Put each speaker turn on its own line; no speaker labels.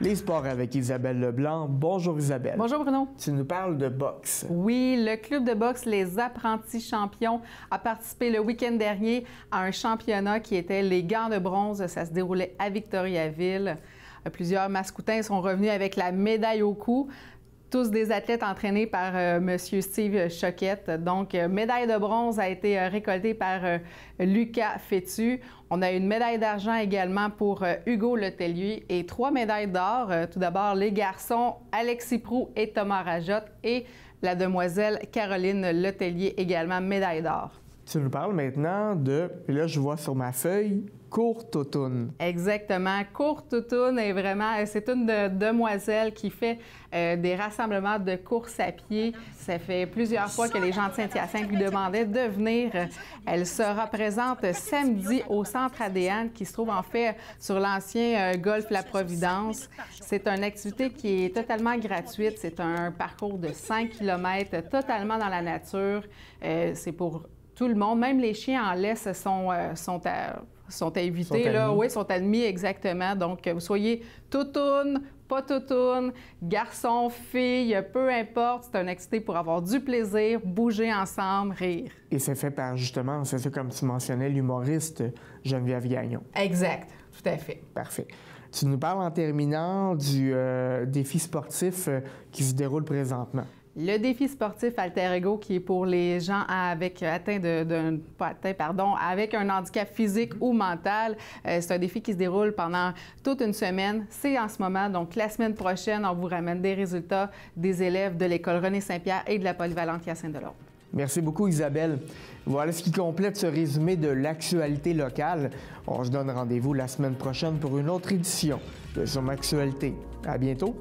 Les sports avec Isabelle Leblanc. Bonjour Isabelle. Bonjour Bruno. Tu nous parles de boxe.
Oui, le club de boxe Les Apprentis Champions a participé le week-end dernier à un championnat qui était les Gants de bronze. Ça se déroulait à Victoriaville. Plusieurs mascoutins sont revenus avec la médaille au cou tous des athlètes entraînés par euh, M. Steve Choquette. Donc, euh, médaille de bronze a été euh, récoltée par Lucas Fétu. On a une médaille d'argent également pour Hugo Letellier et trois médailles d'or. tout d'abord, les garçons Alexis Prou et Thomas Rajotte et la demoiselle Caroline Letellier également médaille d'or.
Tu nous parles maintenant de, là je vois sur ma feuille, courte automne.
Exactement. Courte automne est vraiment, c'est une demoiselle qui fait euh, des rassemblements de courses à pied. Ça fait plusieurs fois que les gens de Saint-Hyacinthe lui demandaient de venir. Elle sera présente samedi au centre ADN qui se trouve en fait sur l'ancien golf euh, golfe La Providence. C'est une activité qui est totalement gratuite. C'est un parcours de 5 km totalement dans la nature. Euh, c'est pour tout le monde, même les chiens en laisse sont, euh, sont à sont invités éviter, sont là, oui, sont admis exactement. Donc, euh, vous soyez toutoune, pas toutoune, garçon, fille, peu importe, c'est un excité pour avoir du plaisir, bouger ensemble, rire.
Et c'est fait par, justement, c'est ça comme tu mentionnais, l'humoriste Geneviève Gagnon. Exact, tout à fait. Parfait. Tu nous parles en terminant du euh, défi sportif qui se déroule présentement.
Le défi sportif Alter Ego qui est pour les gens avec euh, atteint de, pardon, avec un handicap physique ou mental, euh, c'est un défi qui se déroule pendant toute une semaine. C'est en ce moment, donc la semaine prochaine, on vous ramène des résultats des élèves de l'école René Saint-Pierre et de la polyvalente saint delorme
Merci beaucoup, Isabelle. Voilà ce qui complète ce résumé de l'actualité locale. On se donne rendez-vous la semaine prochaine pour une autre édition de son Actualité. À bientôt.